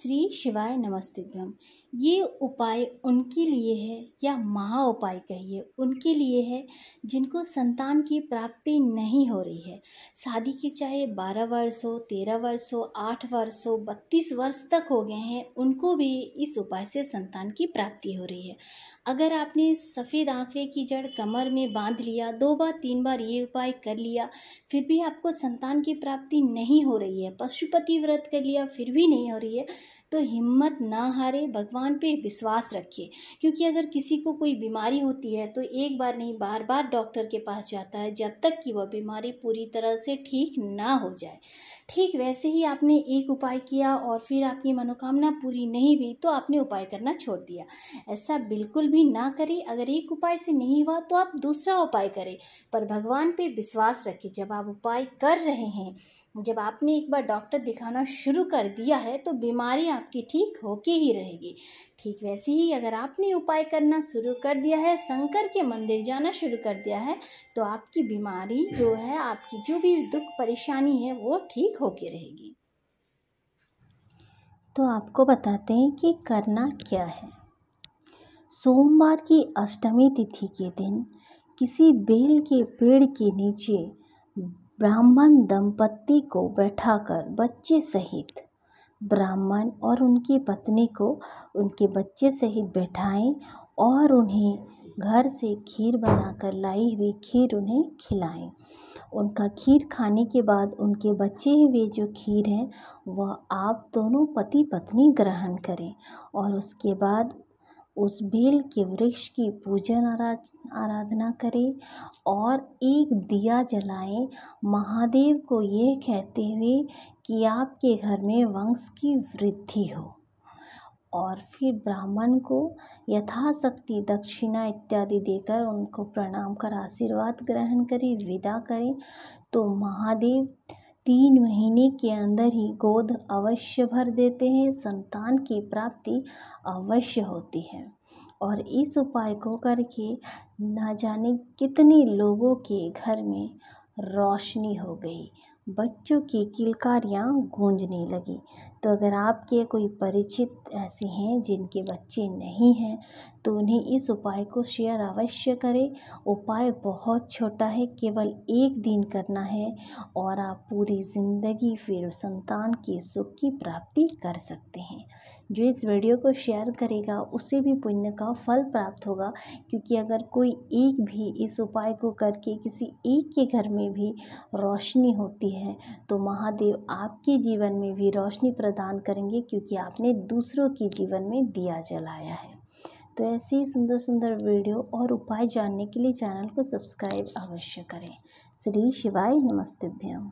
श्री शिवाय नमस्तेभ्यम ये उपाय उनके लिए है या महा उपाय कहिए उनके लिए है जिनको संतान की प्राप्ति नहीं हो रही है शादी के चाहे बारह वर्ष हो तेरह वर्ष हो आठ वर्ष हो बत्तीस वर्ष तक हो गए हैं उनको भी इस उपाय से संतान की प्राप्ति हो रही है अगर आपने सफ़ेद आंकड़े की जड़ कमर में बांध लिया दो बार तीन बार ये उपाय कर लिया फिर भी आपको संतान की प्राप्ति नहीं हो रही है पशुपति व्रत कर लिया फिर भी नहीं हो रही है तो हिम्मत ना हारे भगवान भगवान पे विश्वास रखिए क्योंकि अगर किसी को कोई बीमारी होती है तो एक बार नहीं बार बार डॉक्टर के पास जाता है जब तक कि वह बीमारी पूरी तरह से ठीक ना हो जाए ठीक वैसे ही आपने एक उपाय किया और फिर आपकी मनोकामना पूरी नहीं हुई तो आपने उपाय करना छोड़ दिया ऐसा बिल्कुल भी ना करें अगर एक उपाय से नहीं हुआ तो आप दूसरा उपाय करें पर भगवान पे विश्वास रखें जब आप उपाय कर रहे हैं जब आपने एक बार डॉक्टर दिखाना शुरू कर दिया है तो बीमारी आपकी ठीक होके ही रहेगी ठीक वैसे ही अगर आपने उपाय करना शुरू कर दिया है शंकर के मंदिर जाना शुरू कर दिया है तो आपकी बीमारी जो है आपकी जो भी दुख परेशानी है वो ठीक होके रहेगी तो आपको बताते हैं कि करना क्या है सोमवार की अष्टमी तिथि के दिन किसी बेल के पेड़ के नीचे ब्राह्मण दंपत्ति को बैठाकर बच्चे सहित ब्राह्मण और उनकी पत्नी को उनके बच्चे सहित बैठाएं और उन्हें घर से खीर बनाकर लाई हुई खीर उन्हें खिलाएं उनका खीर खाने के बाद उनके बचे हुए जो खीर हैं वह आप दोनों पति पत्नी ग्रहण करें और उसके बाद उस बेल के वृक्ष की पूजन आराधना करें और एक दिया जलाएं महादेव को ये कहते हुए कि आपके घर में वंश की वृद्धि हो और फिर ब्राह्मण को यथाशक्ति दक्षिणा इत्यादि देकर उनको प्रणाम कर आशीर्वाद ग्रहण करें विदा करें तो महादेव तीन महीने के अंदर ही गोद अवश्य भर देते हैं संतान की प्राप्ति अवश्य होती है और इस उपाय को करके ना जाने कितने लोगों के घर में रोशनी हो गई बच्चों की किलकारियाँ गूंजने लगी तो अगर आपके कोई परिचित ऐसे हैं जिनके बच्चे नहीं हैं तो उन्हें इस उपाय को शेयर अवश्य करें उपाय बहुत छोटा है केवल एक दिन करना है और आप पूरी ज़िंदगी फिर संतान के सुख की प्राप्ति कर सकते हैं जो इस वीडियो को शेयर करेगा उसे भी पुण्य का फल प्राप्त होगा क्योंकि अगर कोई एक भी इस उपाय को करके किसी एक के घर में भी रोशनी होती है तो महादेव आपके जीवन में भी रोशनी प्रदान करेंगे क्योंकि आपने दूसरों के जीवन में दिया जलाया है तो ऐसे ही सुंदर सुंदर वीडियो और उपाय जानने के लिए चैनल को सब्सक्राइब अवश्य करें श्री शिवाय नमस्तेभ्यम